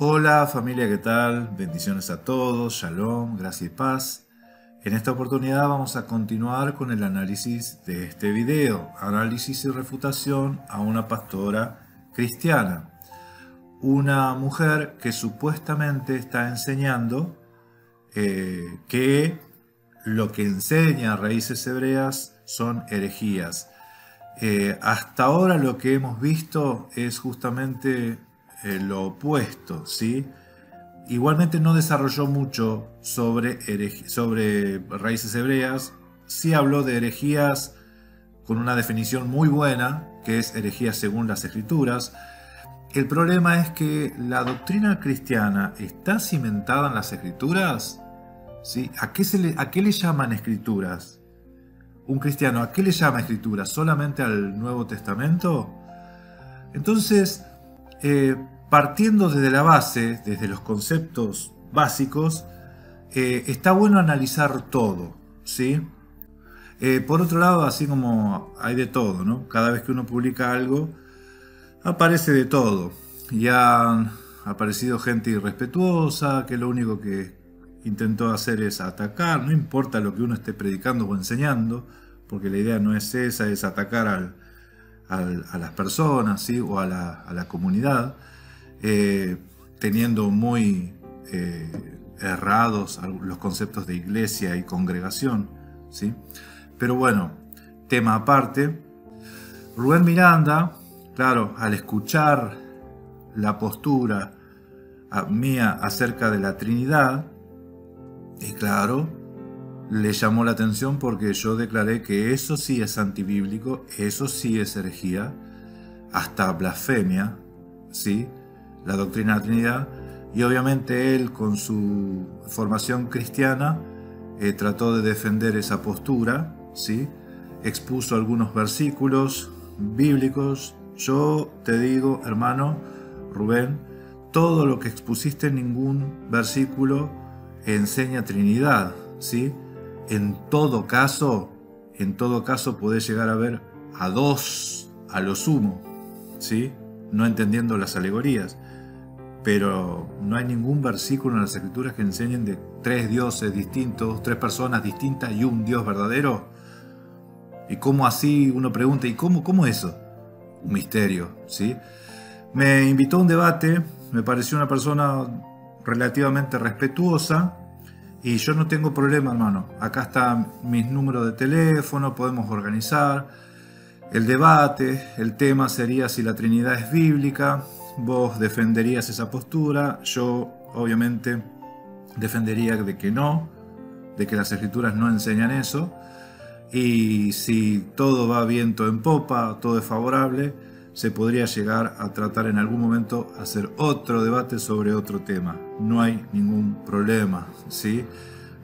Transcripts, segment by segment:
Hola familia, ¿qué tal? Bendiciones a todos, shalom, gracia y paz. En esta oportunidad vamos a continuar con el análisis de este video, análisis y refutación a una pastora cristiana, una mujer que supuestamente está enseñando eh, que lo que enseña raíces hebreas son herejías. Eh, hasta ahora lo que hemos visto es justamente eh, lo opuesto, ¿sí? Igualmente no desarrolló mucho sobre, sobre raíces hebreas, sí habló de herejías con una definición muy buena, que es herejía según las escrituras. El problema es que la doctrina cristiana está cimentada en las escrituras. ¿Sí? ¿A, se le, ¿A qué le llaman escrituras? Un cristiano, ¿a qué le llama escrituras? ¿Solamente al Nuevo Testamento? Entonces, eh, partiendo desde la base, desde los conceptos básicos, eh, está bueno analizar todo, ¿sí? Eh, por otro lado, así como hay de todo, Cada vez que uno publica algo, aparece de todo. Ya ha aparecido gente irrespetuosa, que lo único que intentó hacer es atacar, no importa lo que uno esté predicando o enseñando, porque la idea no es esa, es atacar al, a las personas ¿sí? o a la, a la comunidad, eh, teniendo muy eh, errados los conceptos de iglesia y congregación. ¿sí? Pero bueno, tema aparte, Rubén Miranda, claro, al escuchar la postura ah, mía acerca de la Trinidad, y claro, le llamó la atención porque yo declaré que eso sí es antibíblico, eso sí es herejía, hasta blasfemia, ¿sí? La doctrina de la Trinidad. Y obviamente él, con su formación cristiana, eh, trató de defender esa postura, ¿sí? Expuso algunos versículos bíblicos. Yo te digo, hermano Rubén, todo lo que expusiste en ningún versículo enseña Trinidad, ¿sí? en todo caso, en todo caso podés llegar a ver a dos a lo sumo, ¿sí? No entendiendo las alegorías. Pero no hay ningún versículo en las escrituras que enseñen de tres dioses distintos, tres personas distintas y un Dios verdadero. ¿Y cómo así? Uno pregunta, ¿y cómo, cómo eso? Un misterio, ¿sí? Me invitó a un debate, me pareció una persona relativamente respetuosa, y yo no tengo problema, hermano. Acá están mis números de teléfono, podemos organizar el debate. El tema sería si la Trinidad es bíblica. Vos defenderías esa postura. Yo, obviamente, defendería de que no, de que las escrituras no enseñan eso. Y si todo va viento en popa, todo es favorable, se podría llegar a tratar en algún momento, hacer otro debate sobre otro tema. No hay ningún problema, ¿sí?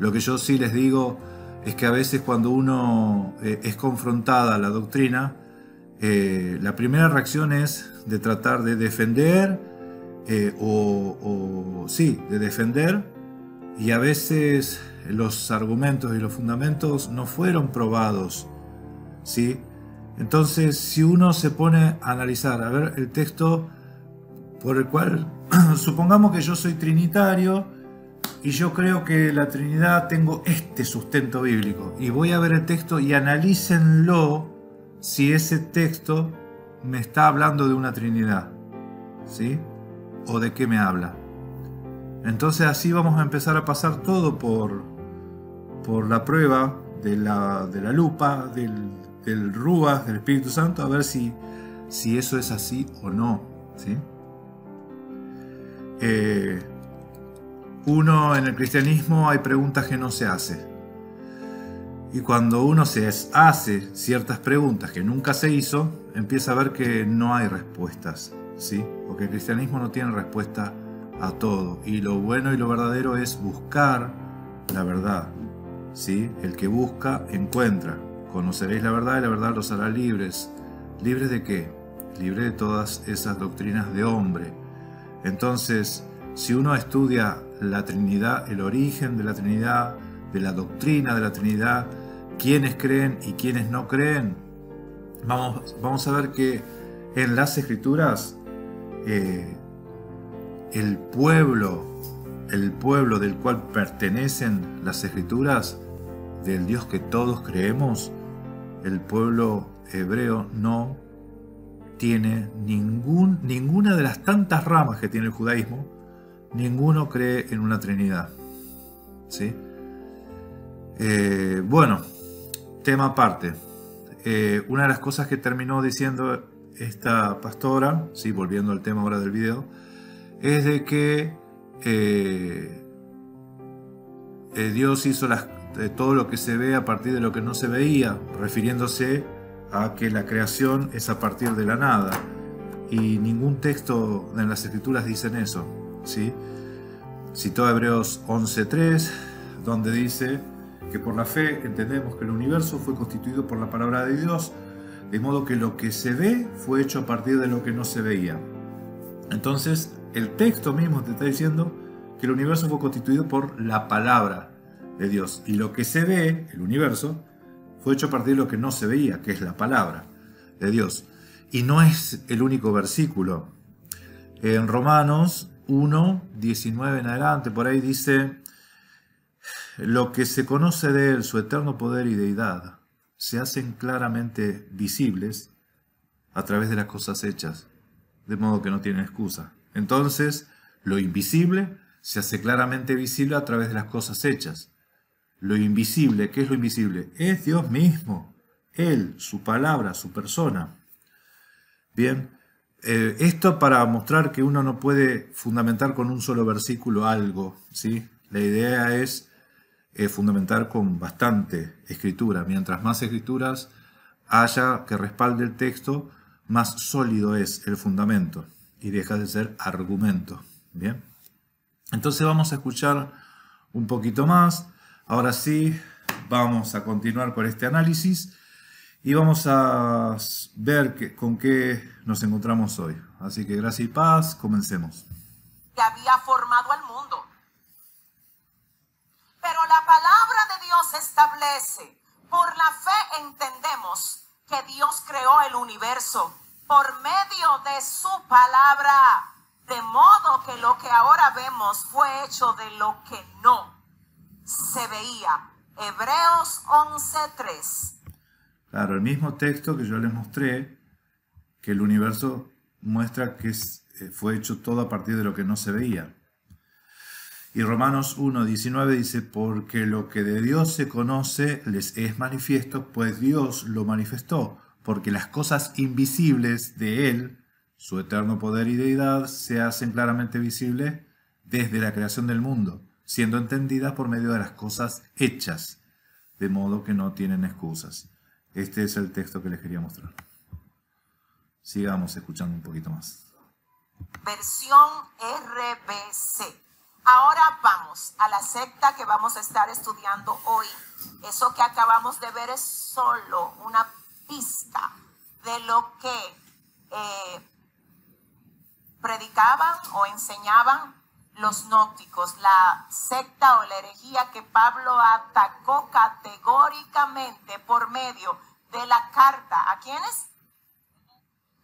Lo que yo sí les digo es que a veces cuando uno eh, es confrontada a la doctrina, eh, la primera reacción es de tratar de defender eh, o, o sí, de defender y a veces los argumentos y los fundamentos no fueron probados, ¿sí? Entonces, si uno se pone a analizar, a ver el texto por el cual, supongamos que yo soy trinitario y yo creo que la Trinidad tengo este sustento bíblico, y voy a ver el texto y analícenlo si ese texto me está hablando de una Trinidad, ¿sí? ¿O de qué me habla? Entonces así vamos a empezar a pasar todo por, por la prueba de la, de la lupa, del, el Rúa, el Espíritu Santo, a ver si, si eso es así o no. ¿sí? Eh, uno en el cristianismo hay preguntas que no se hace. Y cuando uno se hace ciertas preguntas que nunca se hizo, empieza a ver que no hay respuestas, ¿sí? Porque el cristianismo no tiene respuesta a todo. Y lo bueno y lo verdadero es buscar la verdad, ¿sí? El que busca, encuentra. Conoceréis la verdad y la verdad los hará libres. ¿Libres de qué? Libres de todas esas doctrinas de hombre. Entonces, si uno estudia la Trinidad, el origen de la Trinidad, de la doctrina de la Trinidad, quienes creen y quienes no creen, vamos, vamos a ver que en las Escrituras eh, el pueblo, el pueblo del cual pertenecen las Escrituras, del Dios que todos creemos, el pueblo hebreo no tiene ninguna de las tantas ramas que tiene el judaísmo, ninguno cree en una trinidad. ¿sí? Eh, bueno, tema aparte. Eh, una de las cosas que terminó diciendo esta pastora, ¿sí? volviendo al tema ahora del video, es de que eh, Dios hizo las, eh, todo lo que se ve a partir de lo que no se veía, refiriéndose a que la creación es a partir de la nada. Y ningún texto en las escrituras dicen eso. ¿sí? Citó Hebreos 11.3, donde dice que por la fe entendemos que el universo fue constituido por la palabra de Dios, de modo que lo que se ve fue hecho a partir de lo que no se veía. Entonces, el texto mismo te está diciendo que el universo fue constituido por la palabra, de Dios. Y lo que se ve, el universo, fue hecho a partir de lo que no se veía, que es la palabra de Dios. Y no es el único versículo. En Romanos 1, 19 en adelante, por ahí dice, lo que se conoce de Él, su eterno poder y deidad, se hacen claramente visibles a través de las cosas hechas, de modo que no tienen excusa. Entonces, lo invisible se hace claramente visible a través de las cosas hechas. Lo invisible, ¿qué es lo invisible? Es Dios mismo, Él, su palabra, su persona. Bien, eh, esto para mostrar que uno no puede fundamentar con un solo versículo algo, ¿sí? La idea es eh, fundamentar con bastante escritura. Mientras más escrituras haya que respalde el texto, más sólido es el fundamento y deja de ser argumento. Bien. Entonces vamos a escuchar un poquito más. Ahora sí, vamos a continuar con este análisis y vamos a ver con qué nos encontramos hoy. Así que gracias y paz, comencemos. Que había formado al mundo. Pero la palabra de Dios establece, por la fe entendemos que Dios creó el universo por medio de su palabra, de modo que lo que ahora vemos fue hecho de lo que no se veía. Hebreos 11:3. Claro, el mismo texto que yo les mostré, que el universo muestra que eh, fue hecho todo a partir de lo que no se veía. Y Romanos 1.19 dice, porque lo que de Dios se conoce les es manifiesto, pues Dios lo manifestó, porque las cosas invisibles de Él, su eterno poder y deidad, se hacen claramente visibles desde la creación del mundo siendo entendidas por medio de las cosas hechas, de modo que no tienen excusas. Este es el texto que les quería mostrar. Sigamos escuchando un poquito más. Versión RBC. Ahora vamos a la secta que vamos a estar estudiando hoy. Eso que acabamos de ver es solo una pista de lo que eh, predicaban o enseñaban los nópticos, la secta o la herejía que Pablo atacó categóricamente por medio de la carta. ¿A quiénes?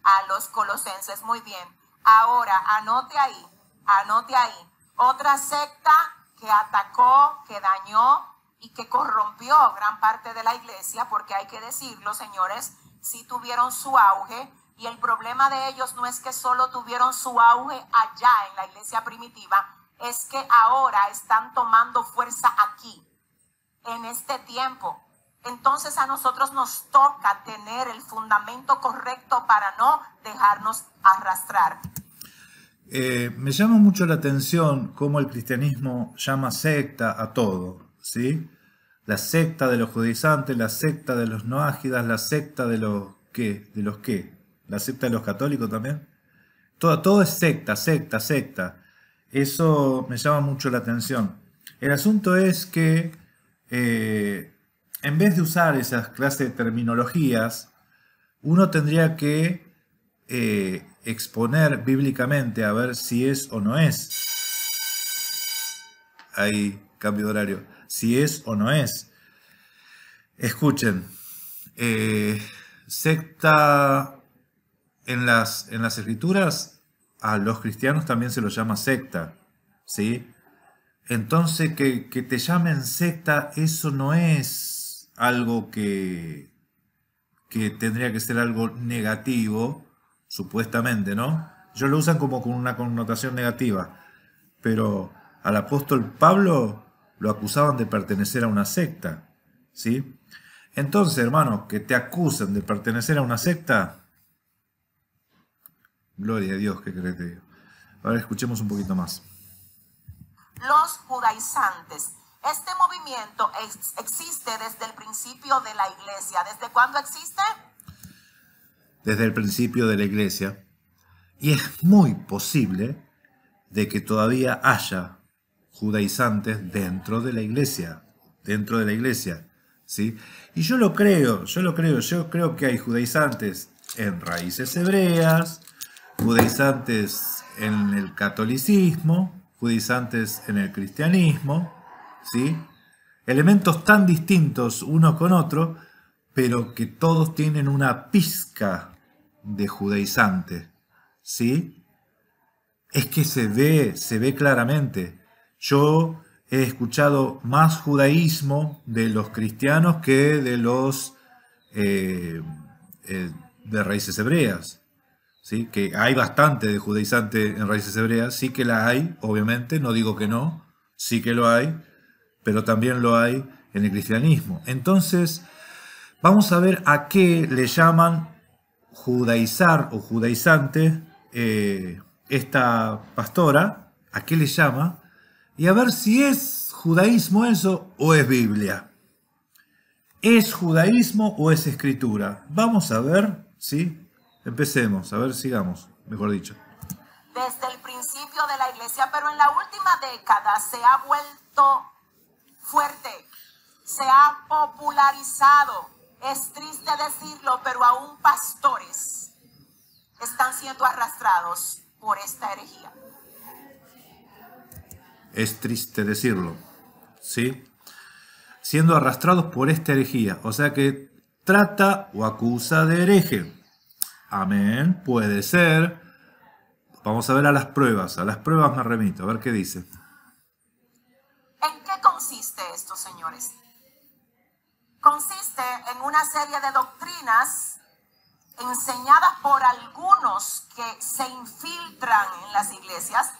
A los colosenses. Muy bien. Ahora, anote ahí, anote ahí. Otra secta que atacó, que dañó y que corrompió gran parte de la iglesia, porque hay que decirlo, señores, si tuvieron su auge, y el problema de ellos no es que solo tuvieron su auge allá en la iglesia primitiva, es que ahora están tomando fuerza aquí, en este tiempo. Entonces a nosotros nos toca tener el fundamento correcto para no dejarnos arrastrar. Eh, me llama mucho la atención cómo el cristianismo llama secta a todo, ¿sí? La secta de los judizantes, la secta de los noágidas, la secta de los qué, de los qué la secta de los católicos también. Todo, todo es secta, secta, secta. Eso me llama mucho la atención. El asunto es que eh, en vez de usar esas clases de terminologías, uno tendría que eh, exponer bíblicamente a ver si es o no es. Ahí, cambio de horario. Si es o no es. Escuchen. Eh, secta en las, en las escrituras a los cristianos también se los llama secta, ¿sí? Entonces que, te llamen secta, eso no es algo que, que tendría que ser algo negativo, supuestamente, ¿no? Ellos lo usan como con una connotación negativa, pero al apóstol Pablo lo acusaban de pertenecer a una secta, ¿sí? Entonces, hermano, que te acusan de pertenecer a una secta, Gloria a Dios, ¿qué crees de Ahora escuchemos un poquito más. Los judaizantes. Este movimiento existe desde el principio de la iglesia. ¿Desde cuándo existe? Desde el principio de la iglesia. Y es muy posible de que todavía haya judaizantes dentro de la iglesia. Dentro de la iglesia. ¿sí? Y yo lo creo, yo lo creo. Yo creo que hay judaizantes en raíces hebreas, judaizantes en el catolicismo, judaizantes en el cristianismo, ¿sí? elementos tan distintos uno con otro, pero que todos tienen una pizca de judaizante, ¿sí? Es que se ve, se ve claramente. Yo he escuchado más judaísmo de los cristianos que de los eh, eh, de raíces hebreas. ¿sí? que hay bastante de judaizante en raíces hebreas, sí que la hay, obviamente, no digo que no, sí que lo hay, pero también lo hay en el cristianismo. Entonces, vamos a ver a qué le llaman judaizar o judaizante eh, esta pastora, a qué le llama, y a ver si es judaísmo eso o es Biblia. ¿Es judaísmo o es escritura? Vamos a ver, ¿sí? Empecemos, a ver, sigamos, mejor dicho. Desde el principio de la iglesia, pero en la última década se ha vuelto fuerte, se ha popularizado. Es triste decirlo, pero aún pastores están siendo arrastrados por esta herejía. Es triste decirlo, ¿sí? Siendo arrastrados por esta herejía, o sea que trata o acusa de hereje. Amén, puede ser. Vamos a ver a las pruebas, a las pruebas me remito, a ver qué dice. ¿En qué consiste esto, señores? Consiste en una serie de doctrinas enseñadas por algunos que se infiltran en las iglesias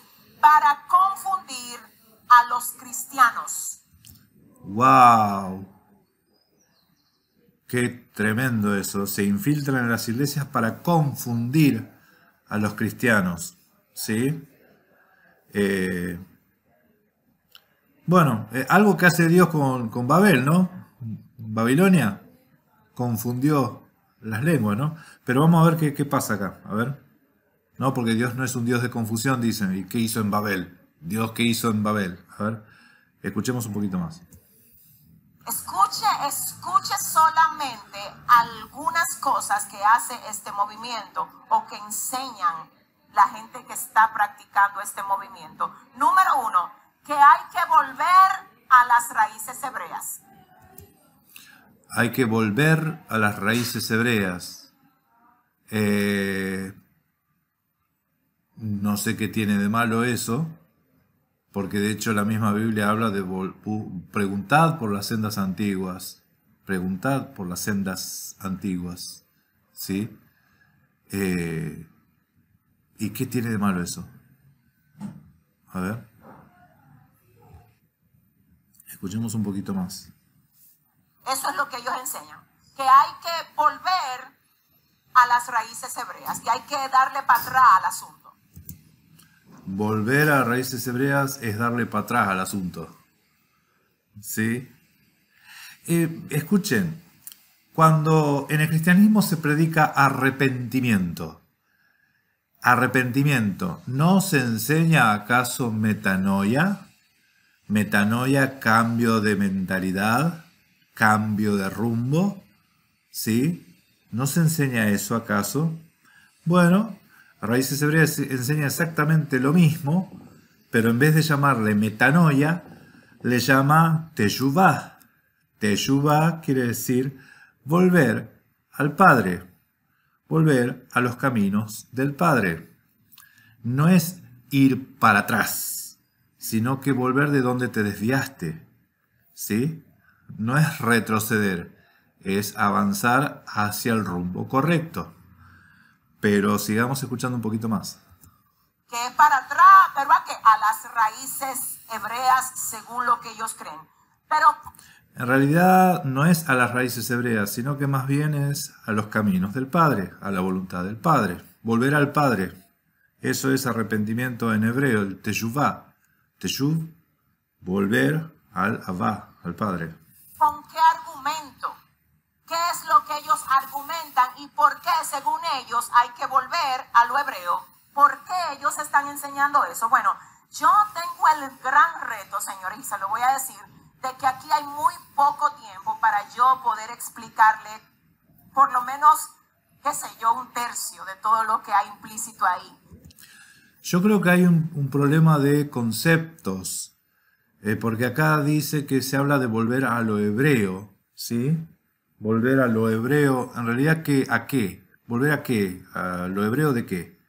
para confundir a los cristianos. ¡Wow! Qué tremendo eso. Se infiltran en las iglesias para confundir a los cristianos. ¿Sí? Eh, bueno, eh, algo que hace Dios con, Babel, ¿no? Babilonia confundió las lenguas, ¿no? Pero vamos a ver qué, pasa acá, a ver. No, porque Dios no es un Dios de confusión, dicen. ¿Y qué hizo en Babel? Dios, ¿qué hizo en Babel? A ver, escuchemos un poquito más. Escucha, eso solamente algunas cosas que hace este movimiento o que enseñan la gente que está practicando este movimiento. Número uno, que hay que volver a las raíces hebreas. Hay que volver a las raíces hebreas. Eh, no sé qué tiene de malo eso, porque de hecho la misma Biblia habla de preguntad por las sendas antiguas preguntad por las sendas antiguas, ¿sí? Eh, ¿Y qué tiene de malo eso? A ver. Escuchemos un poquito más. Eso es lo que ellos enseñan, que hay que volver a las raíces hebreas, y hay que darle para atrás al asunto. Volver a raíces hebreas es darle para atrás al asunto. ¿Sí? escuchen, cuando en el cristianismo se predica arrepentimiento, arrepentimiento, ¿no se enseña acaso metanoia? Metanoia, cambio de mentalidad, cambio de rumbo, ¿sí? ¿No se enseña eso acaso? Bueno, Raíces Hebreas enseña exactamente lo mismo, pero en vez de llamarle metanoia, le llama teyubá, Teshuvah quiere decir volver al Padre, volver a los caminos del Padre. No es ir para atrás, sino que volver de donde te desviaste. ¿Sí? No es retroceder, es avanzar hacia el rumbo correcto. Pero sigamos escuchando un poquito más. Que es para atrás, pero a, a las raíces hebreas según lo que ellos creen. Pero en realidad no es a las raíces hebreas, sino que más bien es a los caminos del Padre, a la voluntad del Padre. Volver al Padre. Eso es arrepentimiento en hebreo, el teshuvah. Teshuv, volver al Abba, al Padre. ¿Con qué argumento? ¿Qué es lo que ellos argumentan y por qué, según ellos, hay que volver a lo hebreo? ¿Por qué ellos están enseñando eso? Bueno, yo tengo el gran reto, señores, y se lo voy a decir de que aquí hay muy poco tiempo para yo poder explicarle por lo menos, qué sé yo, un tercio de todo lo que hay implícito ahí. Yo creo que hay un, problema de conceptos, eh, porque acá dice que se habla de volver a lo hebreo, ¿sí? Volver a lo hebreo, en realidad, ¿qué, ¿a qué? ¿Volver a qué? ¿A lo hebreo de qué?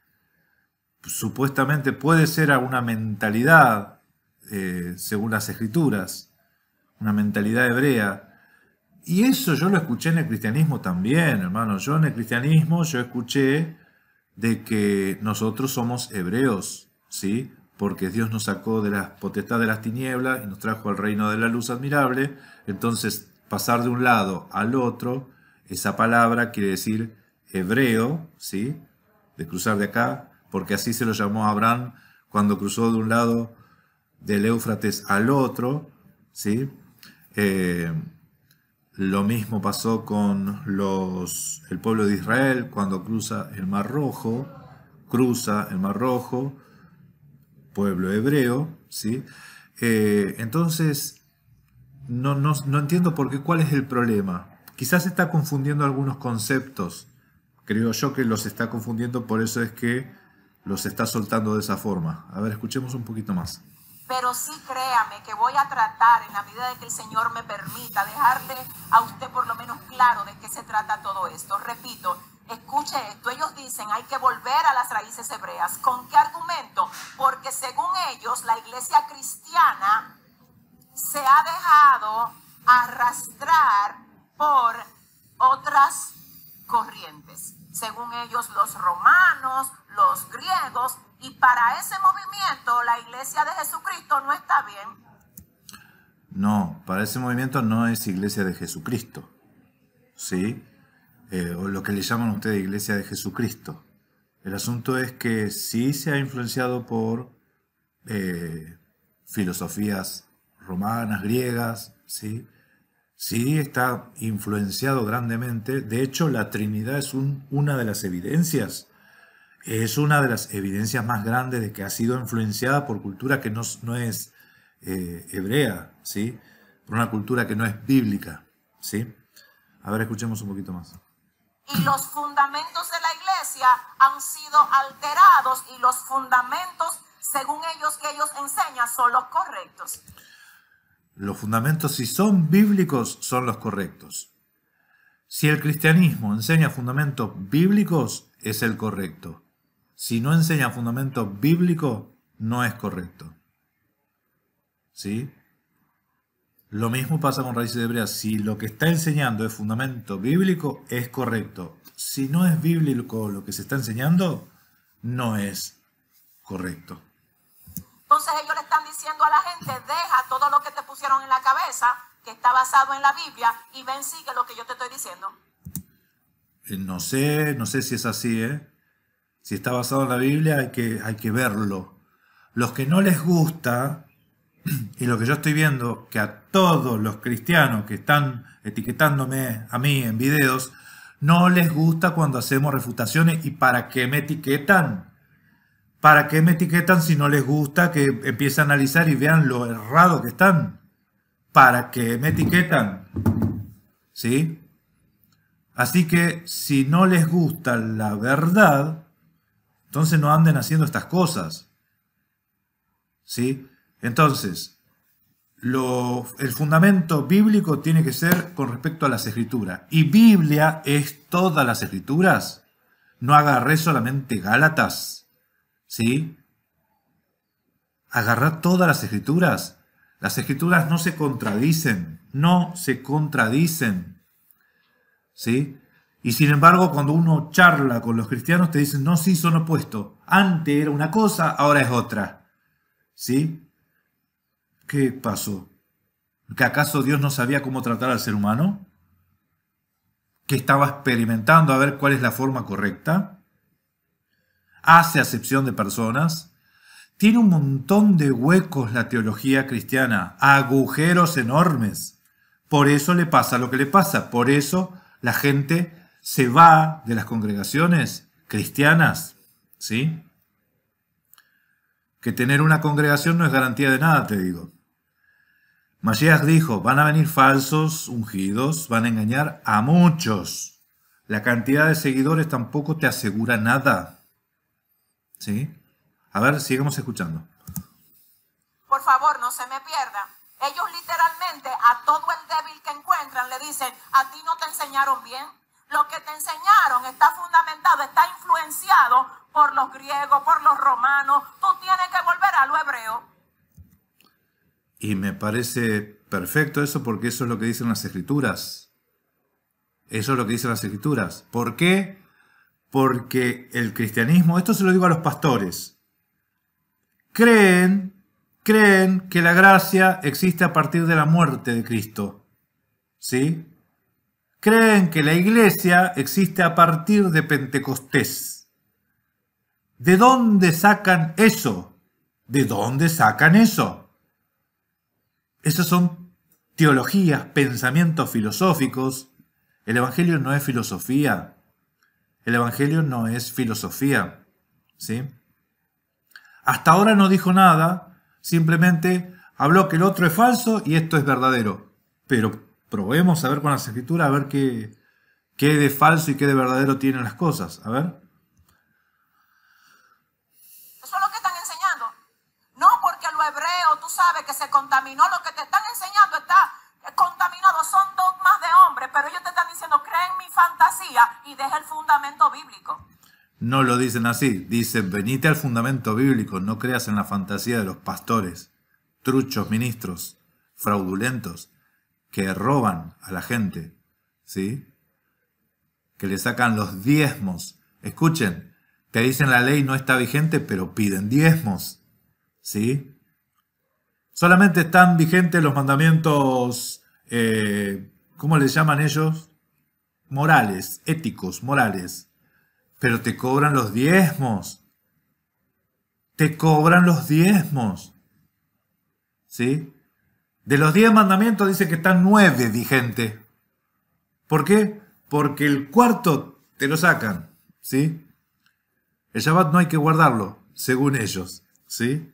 Supuestamente puede ser a una mentalidad, eh, según las escrituras, una mentalidad hebrea. Y eso yo lo escuché en el cristianismo también, hermano. Yo en el cristianismo yo escuché de que nosotros somos hebreos, ¿sí? Porque Dios nos sacó de las potestad de las tinieblas y nos trajo al reino de la luz admirable. Entonces, pasar de un lado al otro, esa palabra quiere decir hebreo, ¿sí? De cruzar de acá, porque así se lo llamó Abraham cuando cruzó de un lado del Éufrates al otro, ¿sí? Eh, lo mismo pasó con los, el pueblo de Israel cuando cruza el Mar Rojo, cruza el Mar Rojo, pueblo hebreo, ¿sí? Eh, entonces, no, no, no entiendo por qué, cuál es el problema. Quizás está confundiendo algunos conceptos, creo yo que los está confundiendo, por eso es que los está soltando de esa forma. A ver, escuchemos un poquito más pero sí créame que voy a tratar en la medida de que el Señor me permita dejarle a usted por lo menos claro de qué se trata todo esto. Repito, escuche esto, ellos dicen hay que volver a las raíces hebreas. ¿Con qué argumento? Porque según ellos la iglesia cristiana se ha dejado arrastrar por otras corrientes. Según ellos los romanos, los griegos, y para ese movimiento la iglesia de Jesucristo no está bien. No, para ese movimiento no es iglesia de Jesucristo. ¿Sí? Eh, o lo que le llaman ustedes iglesia de Jesucristo. El asunto es que sí se ha influenciado por eh, filosofías romanas, griegas, ¿sí? sí está influenciado grandemente. De hecho, la Trinidad es una de las evidencias es una de las evidencias más grandes de que ha sido influenciada por cultura que no, es eh, hebrea, ¿sí? Por una cultura que no es bíblica, ¿sí? A ver, escuchemos un poquito más. Y los fundamentos de la iglesia han sido alterados y los fundamentos, según ellos que ellos enseñan, son los correctos. Los fundamentos, si son bíblicos, son los correctos. Si el cristianismo enseña fundamentos bíblicos, es el correcto si no enseña fundamento bíblico, no es correcto. ¿Sí? Lo mismo pasa con raíces de hebreas. Si lo que está enseñando es fundamento bíblico, es correcto. Si no es bíblico lo que se está enseñando, no es correcto. Entonces ellos le están diciendo a la gente, deja todo lo que te pusieron en la cabeza, que está basado en la Biblia, y ven, sigue lo que yo te estoy diciendo. Eh, no sé, no sé si es así, ¿eh? Si está basado en la Biblia hay que, hay que verlo. Los que no les gusta, y lo que yo estoy viendo, que a todos los cristianos que están etiquetándome a mí en videos, no les gusta cuando hacemos refutaciones y para qué me etiquetan. ¿Para qué me etiquetan si no les gusta que empiece a analizar y vean lo errado que están? ¿Para qué me etiquetan? ¿Sí? Así que si no les gusta la verdad, entonces no anden haciendo estas cosas. ¿Sí? Entonces, el fundamento bíblico tiene que ser con respecto a las escrituras. ¿Y Biblia es todas las escrituras? No agarré solamente Gálatas. ¿Sí? Agarrá todas las escrituras. Las escrituras no se contradicen. No se contradicen. ¿Sí? Y sin embargo, cuando uno charla con los cristianos, te dicen, no, sí, son opuestos. Antes era una cosa, ahora es otra. ¿Sí? ¿Qué pasó? ¿Que acaso Dios no sabía cómo tratar al ser humano? ¿Que estaba experimentando a ver cuál es la forma correcta? ¿Hace acepción de personas? Tiene un montón de huecos la teología cristiana, agujeros enormes. Por eso le pasa lo que le pasa, por eso la gente se va de las congregaciones cristianas, ¿sí? Que tener una congregación no es garantía de nada, te digo. Masías dijo, van a venir falsos ungidos, van a engañar a muchos. La cantidad de seguidores tampoco te asegura nada. ¿Sí? A ver, sigamos escuchando. Por favor, no se me pierda. Ellos literalmente a todo el débil que encuentran le dicen, a ti no te enseñaron bien, lo que te enseñaron está fundamentado, está influenciado por los griegos, por los romanos. Tú tienes que volver a lo hebreo. Y me parece perfecto eso porque eso es lo que dicen las escrituras. Eso es lo que dicen las escrituras. ¿Por qué? Porque el cristianismo, esto se lo digo a los pastores, creen creen que la gracia existe a partir de la muerte de Cristo. ¿Sí? creen que la iglesia existe a partir de Pentecostés. ¿De dónde sacan eso? ¿De dónde sacan eso? Esas son teologías, pensamientos filosóficos. El Evangelio no es filosofía. El Evangelio no es filosofía. ¿sí? Hasta ahora no dijo nada, simplemente habló que el otro es falso y esto es verdadero. Pero probemos a ver con la escritura, a ver qué, qué de falso y qué de verdadero tienen las cosas. A ver. Eso es lo que están enseñando. No porque lo hebreo, tú sabes que se contaminó, lo que te están enseñando está contaminado, son dogmas de hombres, pero ellos te están diciendo, creen mi fantasía y deja el fundamento bíblico. No lo dicen así, dicen, venite al fundamento bíblico, no creas en la fantasía de los pastores, truchos, ministros, fraudulentos que roban a la gente, ¿sí? Que le sacan los diezmos. Escuchen, te dicen la ley no está vigente, pero piden diezmos, ¿sí? Solamente están vigentes los mandamientos, eh, ¿cómo les llaman ellos? Morales, éticos, morales. Pero te cobran los diezmos. Te cobran los diezmos. ¿Sí? De los diez mandamientos dice que están nueve vigentes. ¿Por qué? Porque el cuarto te lo sacan, ¿sí? El Shabbat no hay que guardarlo, según ellos, ¿sí?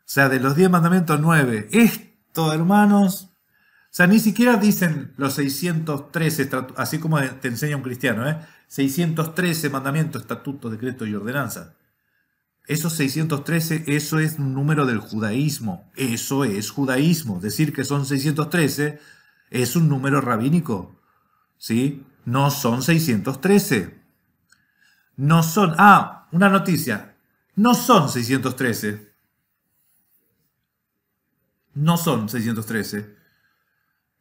O sea, de los diez mandamientos, nueve. Esto, hermanos, o sea, ni siquiera dicen los 613, así como te enseña un cristiano, ¿eh? 613 mandamientos, estatutos, decretos y ordenanzas. Esos 613, eso es un número del judaísmo. Eso es judaísmo. Decir que son 613 es un número rabínico. ¿Sí? No son 613. No son... Ah, una noticia. No son 613. No son 613.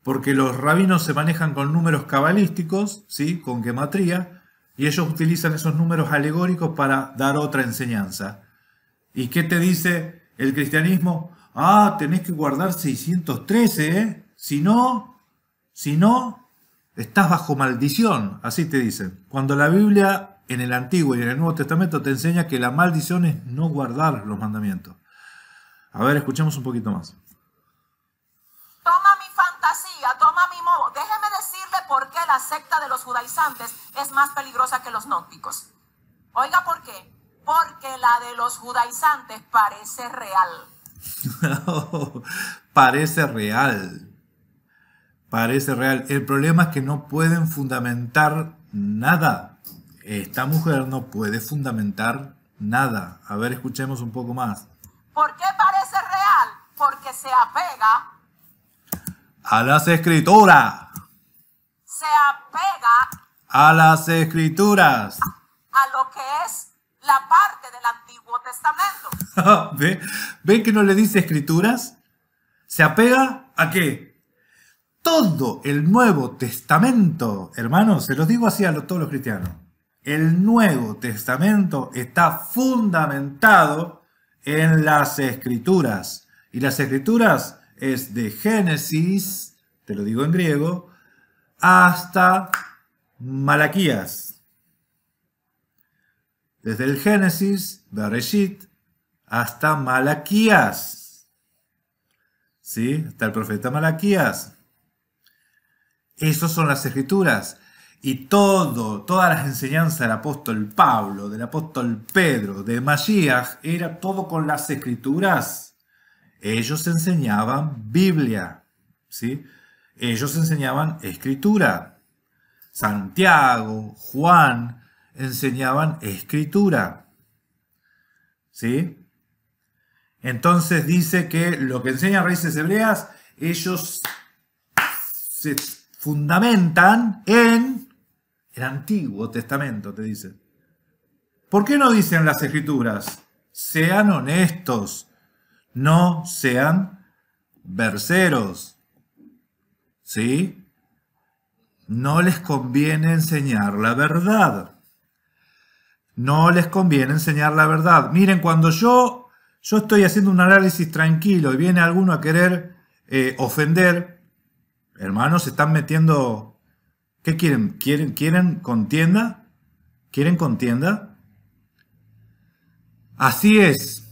Porque los rabinos se manejan con números cabalísticos, ¿sí? Con gematría y ellos utilizan esos números alegóricos para dar otra enseñanza. ¿Y qué te dice el cristianismo? Ah, tenés que guardar 613, ¿eh? Si no, si no, estás bajo maldición. Así te dicen. Cuando la Biblia en el Antiguo y en el Nuevo Testamento te enseña que la maldición es no guardar los mandamientos. A ver, escuchemos un poquito más. déjeme decirle por qué la secta de los judaizantes es más peligrosa que los gnósticos. Oiga, ¿por qué? Porque la de los judaizantes parece real. parece real. Parece real. El problema es que no pueden fundamentar nada. Esta mujer no puede fundamentar nada. A ver, escuchemos un poco más. ¿Por qué parece real? Porque se apega a las escrituras. Se apega a las escrituras. A lo que es la parte del Antiguo Testamento. ¿Ven? que no le dice escrituras? Se apega a qué? Todo el Nuevo Testamento, hermanos, se los digo así a todos los cristianos. El Nuevo Testamento está fundamentado en las escrituras. Y las escrituras es de Génesis, te lo digo en griego, hasta Malaquías. Desde el Génesis, de Bereshit, hasta Malaquías. ¿Sí? Hasta el profeta Malaquías. Esas son las escrituras. Y todo, todas las enseñanzas del apóstol Pablo, del apóstol Pedro, de Masías, era todo con las escrituras. Ellos enseñaban Biblia, ¿sí? Ellos enseñaban escritura. Santiago, Juan enseñaban escritura. ¿Sí? Entonces dice que lo que enseñan raíces hebreas, ellos se fundamentan en el Antiguo Testamento, te dice. ¿Por qué no dicen las escrituras? Sean honestos. No sean verseros. ¿Sí? No les conviene enseñar la verdad. No les conviene enseñar la verdad. Miren, cuando yo, yo estoy haciendo un análisis tranquilo y viene alguno a querer eh, ofender, hermanos, se están metiendo... ¿Qué quieren? ¿Quieren, quieren contienda? ¿Quieren contienda? Así es,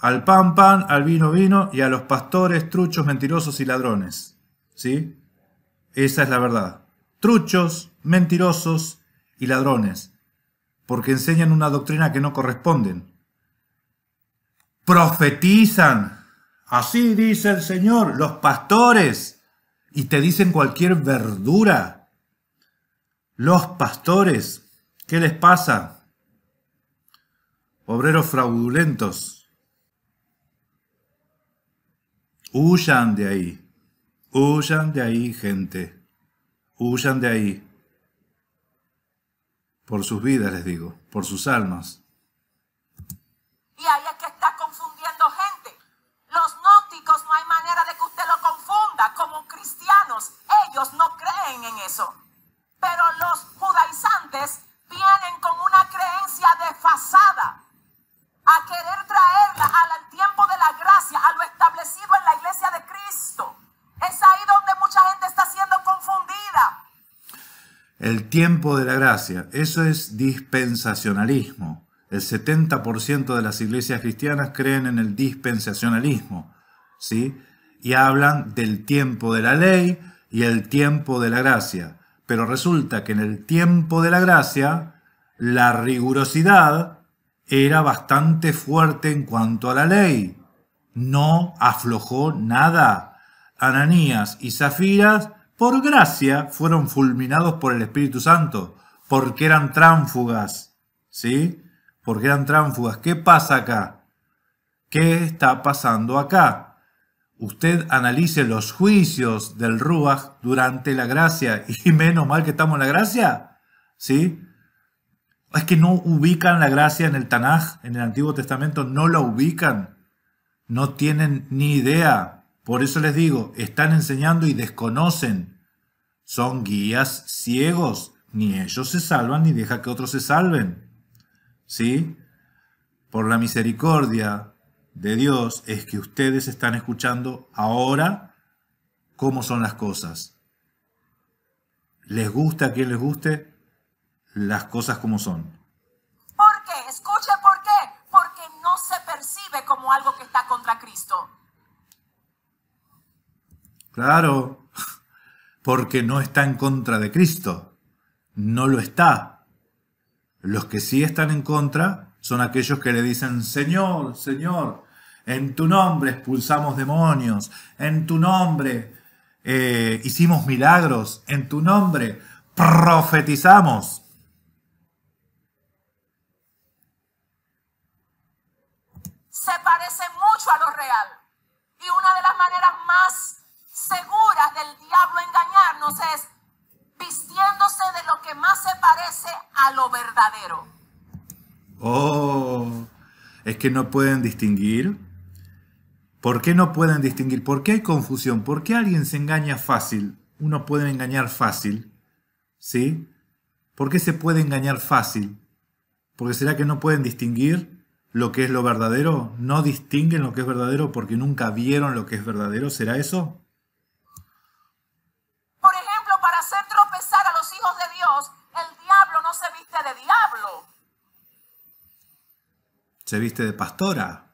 al pan pan, al vino vino y a los pastores, truchos, mentirosos y ladrones. ¿Sí? Esa es la verdad. Truchos, mentirosos y ladrones, porque enseñan una doctrina que no corresponden. Profetizan, así dice el Señor, los pastores, y te dicen cualquier verdura. Los pastores, ¿qué les pasa? Obreros fraudulentos, Huyan de ahí. Huyan de ahí, gente. Huyan de ahí. Por sus vidas, les digo, por sus almas. Y ahí es que está confundiendo gente. Los gnósticos no hay manera de que usted lo confunda. Como cristianos, ellos no creen en eso. Pero los judaizantes vienen con una creencia desfasada a querer traerla al, tiempo de la gracia, a lo establecido en la iglesia de Cristo. Es ahí donde mucha gente está siendo confundida. El tiempo de la gracia, eso es dispensacionalismo. El 70% de las iglesias cristianas creen en el dispensacionalismo, ¿sí? Y hablan del tiempo de la ley y el tiempo de la gracia. Pero resulta que en el tiempo de la gracia, la rigurosidad era bastante fuerte en cuanto a la ley. No aflojó nada. Ananías y Zafiras, por gracia, fueron fulminados por el Espíritu Santo, porque eran tránfugas. ¿Sí? Porque eran tránfugas. ¿Qué pasa acá? ¿Qué está pasando acá? Usted analice los juicios del Ruach durante la gracia, y menos mal que estamos en la gracia. ¿Sí? Es que no ubican la gracia en el Tanaj, en el Antiguo Testamento, no la ubican. No tienen ni idea. Por eso les digo, están enseñando y desconocen. Son guías ciegos. Ni ellos se salvan ni deja que otros se salven. ¿Sí? Por la misericordia de Dios es que ustedes están escuchando ahora cómo son las cosas. Les gusta a quien les guste, las cosas como son. ¿Por qué? Escuche por qué. Porque no se percibe como algo que está contra Cristo. Claro, porque no está en contra de Cristo. No lo está. Los que sí están en contra son aquellos que le dicen, Señor, Señor, en tu nombre expulsamos demonios, en tu nombre eh, hicimos milagros, en tu nombre profetizamos. se parece mucho a lo real. Y una de las maneras más seguras del diablo engañarnos es vistiéndose de lo que más se parece a lo verdadero. Oh, es que no pueden distinguir. ¿Por qué no pueden distinguir? ¿Por qué hay confusión? ¿Por qué alguien se engaña fácil? Uno puede engañar fácil. ¿Sí? ¿Por qué se puede engañar fácil? ¿Porque será que no pueden distinguir? lo que es lo verdadero? ¿No distinguen lo que es verdadero porque nunca vieron lo que es verdadero? ¿Será eso? Por ejemplo, para hacer tropezar a los hijos de Dios, el diablo no se viste de diablo. Se viste de pastora.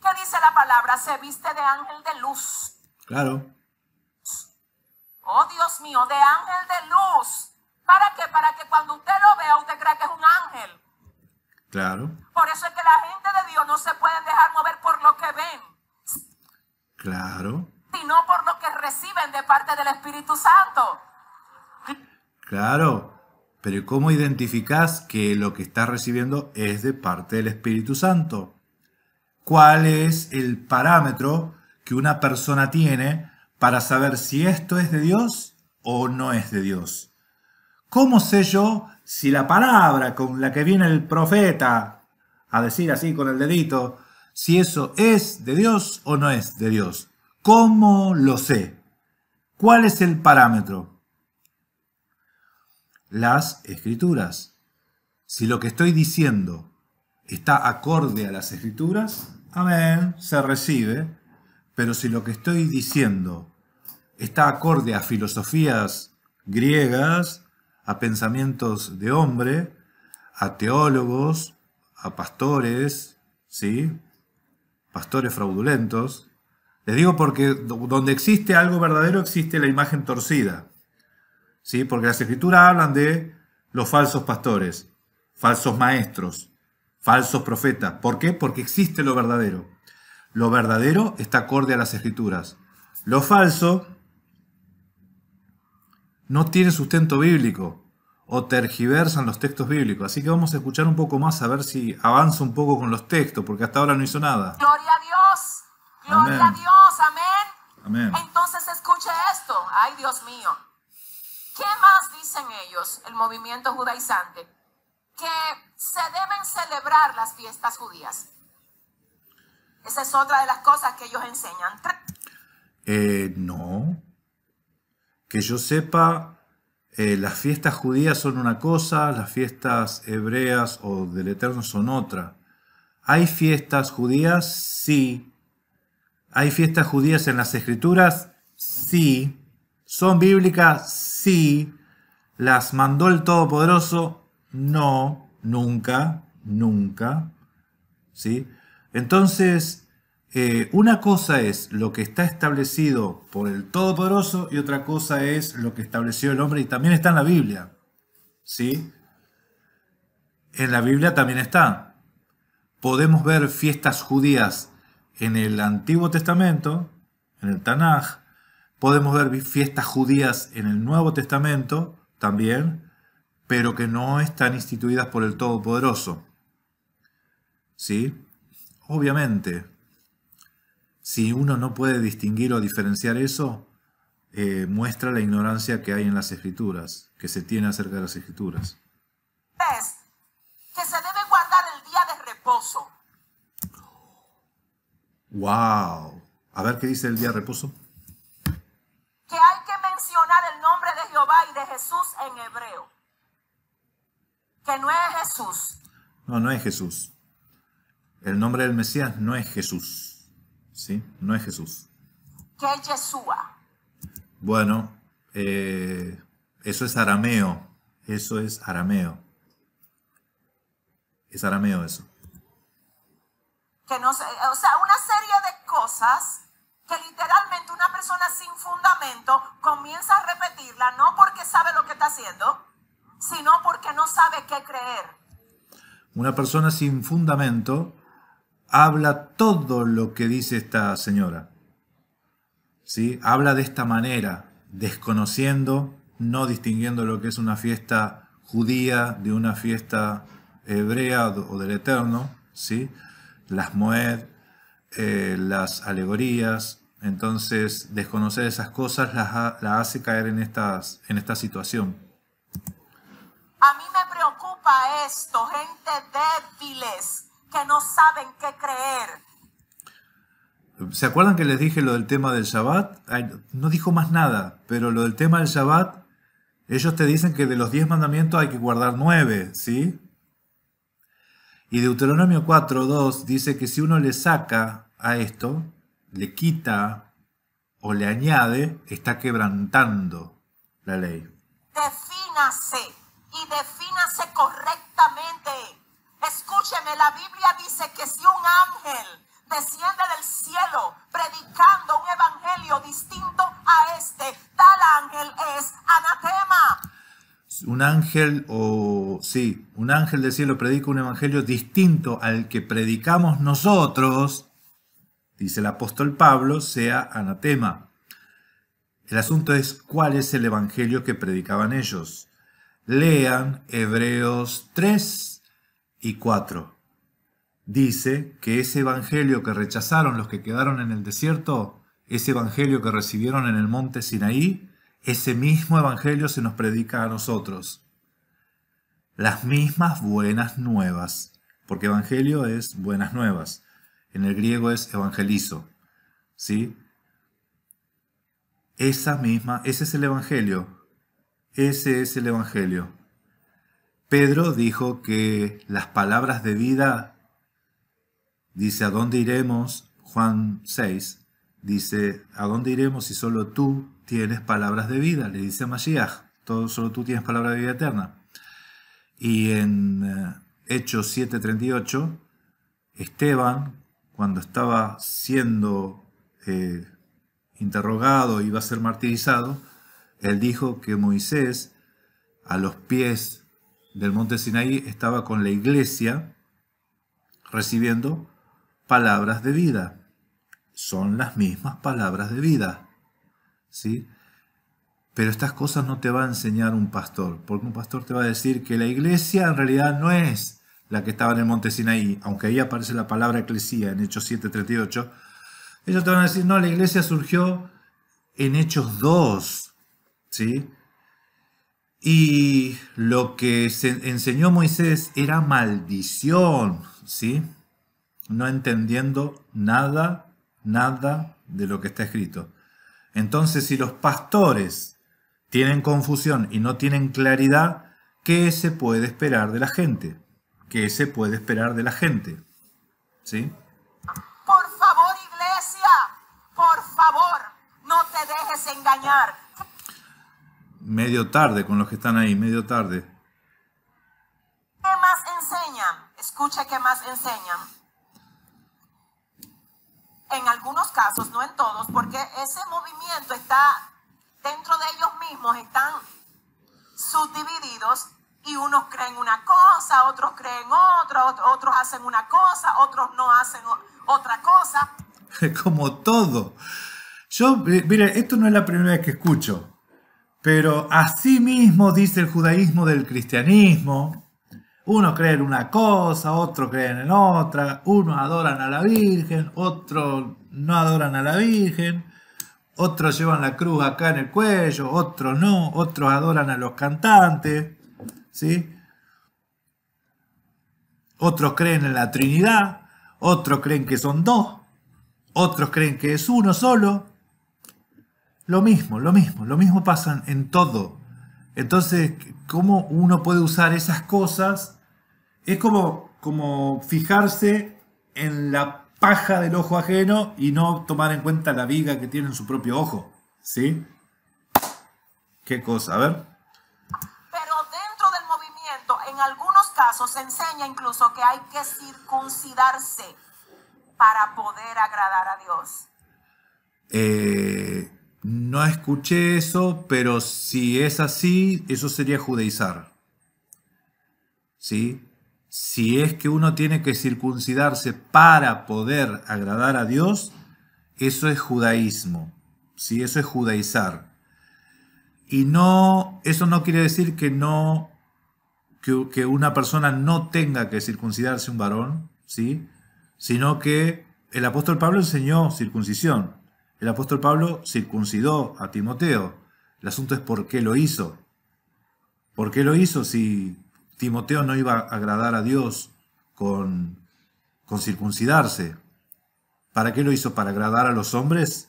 ¿Qué dice la palabra? Se viste de ángel de luz. Claro. Oh, Dios mío, de ángel de luz. ¿Para qué? Para que cuando usted lo vea, usted crea que es un ángel. Claro. Por eso es que la gente de Dios no se puede dejar mover por lo que ven. Claro. Sino por lo que reciben de parte del Espíritu Santo. Claro. Pero ¿cómo identificás que lo que estás recibiendo es de parte del Espíritu Santo? ¿Cuál es el parámetro que una persona tiene para saber si esto es de Dios o no es de Dios? ¿Cómo sé yo si la palabra con la que viene el profeta a decir así con el dedito, si eso es de Dios o no es de Dios? ¿Cómo lo sé? ¿Cuál es el parámetro? Las escrituras. Si lo que estoy diciendo está acorde a las escrituras, amén, se recibe. Pero si lo que estoy diciendo está acorde a filosofías griegas, a pensamientos de hombre, a teólogos, a pastores, ¿sí? Pastores fraudulentos. Les digo porque donde existe algo verdadero existe la imagen torcida. ¿Sí? Porque las escrituras hablan de los falsos pastores, falsos maestros, falsos profetas. ¿Por qué? Porque existe lo verdadero. Lo verdadero está acorde a las escrituras. Lo falso no tiene sustento bíblico o tergiversan los textos bíblicos. Así que vamos a escuchar un poco más a ver si avanza un poco con los textos, porque hasta ahora no hizo nada. Gloria a Dios, gloria a Dios, amén. amén. Entonces escuche esto, ay Dios mío. ¿Qué más dicen ellos, el movimiento judaizante? Que se deben celebrar las fiestas judías. Esa es otra de las cosas que ellos enseñan. Eh, no, que yo sepa, eh, las fiestas judías son una cosa, las fiestas hebreas o del Eterno son otra. ¿Hay fiestas judías? Sí. ¿Hay fiestas judías en las escrituras? Sí. ¿Son bíblicas? Sí. ¿Las mandó el Todopoderoso? No, nunca, nunca. ¿Sí? Entonces, eh, una cosa es lo que está establecido por el Todopoderoso y otra cosa es lo que estableció el hombre y también está en la Biblia. ¿Sí? En la Biblia también está. Podemos ver fiestas judías en el Antiguo Testamento, en el Tanaj. Podemos ver fiestas judías en el Nuevo Testamento también, pero que no están instituidas por el Todopoderoso. ¿Sí? Obviamente, si uno no puede distinguir o diferenciar eso, eh, muestra la ignorancia que hay en las escrituras, que se tiene acerca de las escrituras. Es que se debe guardar el día de reposo. ¡Wow! A ver qué dice el día de reposo. Que hay que mencionar el nombre de Jehová y de Jesús en hebreo. Que no es Jesús. No, no es Jesús. El nombre del Mesías no es Jesús. ¿sí? No es Jesús. ¿Qué es Yeshua. Bueno, eh, eso es arameo. Eso es arameo. Es arameo eso. Que no, o sea, una serie de cosas que literalmente una persona sin fundamento comienza a repetirla, no porque sabe lo que está haciendo, sino porque no sabe qué creer. Una persona sin fundamento habla todo lo que dice esta señora. ¿Sí? Habla de esta manera, desconociendo, no distinguiendo lo que es una fiesta judía de una fiesta hebrea o del Eterno, ¿sí? las moed, eh, las alegorías. Entonces, desconocer esas cosas las, la hace caer en, estas, en esta situación. A mí me preocupa esto, gente débiles que no saben qué creer. ¿Se acuerdan que les dije lo del tema del Shabbat? no dijo más nada, pero lo del tema del Shabbat, ellos te dicen que de los diez mandamientos hay que guardar nueve, ¿sí? Y Deuteronomio 4.2 dice que si uno le saca a esto, le quita o le añade, está quebrantando la ley. Defínase y defínase correctamente la Biblia dice que si un ángel desciende del cielo predicando un evangelio distinto a este, tal ángel es anatema. Un ángel o sí, un ángel del cielo predica un evangelio distinto al que predicamos nosotros, dice el apóstol Pablo, sea anatema. El asunto es cuál es el evangelio que predicaban ellos. Lean Hebreos 3, y 4. Dice que ese evangelio que rechazaron los que quedaron en el desierto, ese evangelio que recibieron en el monte Sinaí, ese mismo evangelio se nos predica a nosotros. Las mismas buenas nuevas, porque evangelio es buenas nuevas. En el griego es evangelizo. ¿Sí? Esa misma, ese es el evangelio. Ese es el evangelio. Pedro dijo que las palabras de vida, dice, ¿a dónde iremos? Juan 6, dice, ¿a dónde iremos si solo tú tienes palabras de vida? Le dice a Mashiach, todo, solo tú tienes palabras de vida eterna. Y en eh, Hechos 7:38, Esteban, cuando estaba siendo eh, interrogado, iba a ser martirizado, él dijo que Moisés a los pies del monte Sinaí estaba con la iglesia recibiendo palabras de vida. Son las mismas palabras de vida. ¿Sí? Pero estas cosas no te va a enseñar un pastor, porque un pastor te va a decir que la iglesia en realidad no es la que estaba en el monte Sinaí, aunque ahí aparece la palabra eclesía en Hechos 7:38. Ellos te van a decir, no, la iglesia surgió en Hechos 2, ¿sí? Y lo que se enseñó Moisés era maldición, ¿sí? No entendiendo nada, nada de lo que está escrito. Entonces, si los pastores tienen confusión y no tienen claridad, ¿qué se puede esperar de la gente? ¿Qué se puede esperar de la gente? ¿Sí? Por favor, iglesia, por favor, no te dejes engañar medio tarde con los que están ahí, medio tarde. ¿Qué más enseñan? Escuche qué más enseñan. En algunos casos, no en todos, porque ese movimiento está dentro de ellos mismos, están subdivididos y unos creen una cosa, otros creen otra, otros hacen una cosa, otros no hacen otra cosa. Como todo. Yo, mire, esto no es la primera vez que escucho. Pero así mismo dice el judaísmo del cristianismo, uno cree en una cosa, otro cree en otra, Uno adoran a la Virgen, otros no adoran a la Virgen, otros llevan la cruz acá en el cuello, otros no, otros adoran a los cantantes, ¿sí? Otros creen en la Trinidad, otros creen que son dos, otros creen que es uno solo, lo mismo, lo mismo, lo mismo pasa en todo. Entonces, ¿cómo uno puede usar esas cosas? Es como, como fijarse en la paja del ojo ajeno y no tomar en cuenta la viga que tiene en su propio ojo. ¿Sí? ¿Qué cosa? A ver. Pero dentro del movimiento, en algunos casos se enseña incluso que hay que circuncidarse para poder agradar a Dios. Eh, no escuché eso, pero si es así, eso sería judaizar. Si es que uno tiene que circuncidarse para poder agradar a Dios, eso es judaísmo. ¿Sí? Eso es judaizar. Y no, eso no quiere decir que no, que, una persona no tenga que circuncidarse un varón, ¿sí? Sino que el apóstol Pablo enseñó circuncisión. El apóstol Pablo circuncidó a Timoteo. El asunto es por qué lo hizo. ¿Por qué lo hizo si Timoteo no iba a agradar a Dios con, circuncidarse? ¿Para qué lo hizo? ¿Para agradar a los hombres?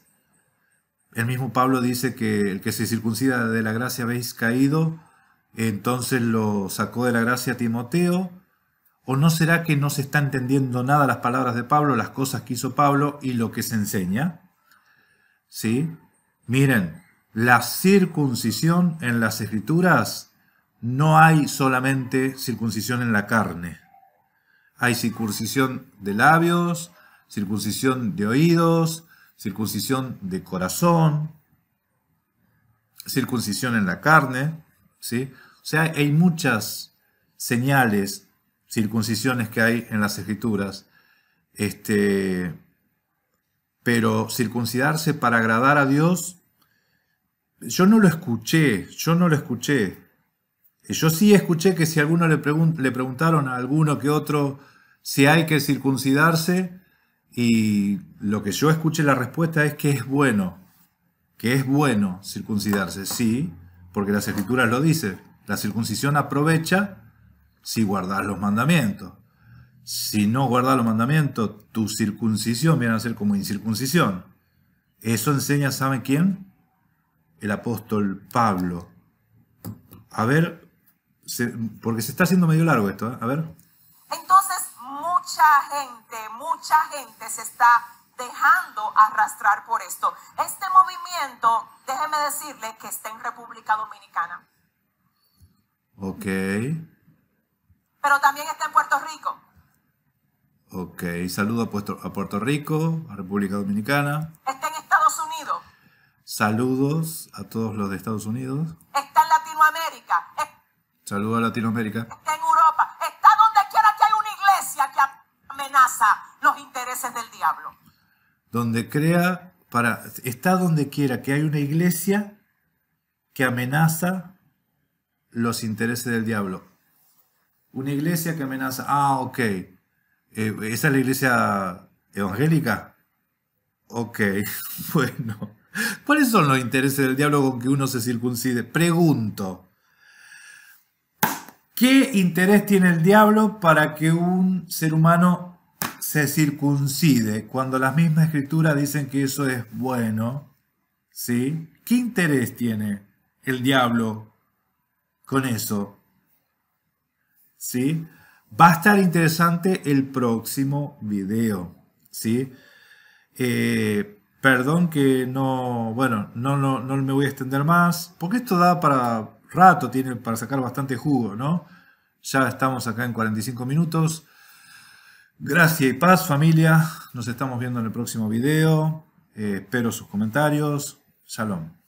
El mismo Pablo dice que el que se circuncida de la gracia habéis caído, entonces lo sacó de la gracia a Timoteo. ¿O no será que no se está entendiendo nada las palabras de Pablo, las cosas que hizo Pablo y lo que se enseña? ¿Sí? Miren, la circuncisión en las escrituras no hay solamente circuncisión en la carne. Hay circuncisión de labios, circuncisión de oídos, circuncisión de corazón, circuncisión en la carne, ¿sí? O sea, hay muchas señales, circuncisiones que hay en las escrituras. Este, pero circuncidarse para agradar a Dios, yo no lo escuché, yo no lo escuché. Yo sí escuché que si alguno le, le preguntaron a alguno que otro si hay que circuncidarse, y lo que yo escuché la respuesta es que es bueno, que es bueno circuncidarse, sí, porque las escrituras lo dicen, la circuncisión aprovecha si guardas los mandamientos si no guardas los mandamientos, tu circuncisión viene a ser como incircuncisión. Eso enseña, ¿sabe quién? El apóstol Pablo. A ver, porque se está haciendo medio largo esto, ¿eh? a ver. Entonces, mucha gente, mucha gente se está dejando arrastrar por esto. Este movimiento, déjeme decirle que está en República Dominicana. Ok. Pero también está en Puerto Rico. Ok, saludo a Puerto, Rico, a República Dominicana. Está en Estados Unidos. Saludos a todos los de Estados Unidos. Está en Latinoamérica. Saludo a Latinoamérica. Está en Europa. Está donde quiera que haya una iglesia que amenaza los intereses del diablo. Donde crea, para, está donde quiera que haya una iglesia que amenaza los intereses del diablo. Una iglesia que amenaza. Ah, ok. Eh, ¿Esa es la iglesia evangélica? Ok, bueno. ¿Cuáles son los intereses del diablo con que uno se circuncide? Pregunto. ¿Qué interés tiene el diablo para que un ser humano se circuncide cuando las mismas escrituras dicen que eso es bueno? ¿Sí? ¿Qué interés tiene el diablo con eso? ¿Sí? Va a estar interesante el próximo video, ¿sí? Eh, perdón que no, bueno, no, no, me voy a extender más, porque esto da para rato, tiene para sacar bastante jugo, ¿no? Ya estamos acá en 45 minutos. Gracias y paz familia, nos estamos viendo en el próximo video, eh, espero sus comentarios, shalom.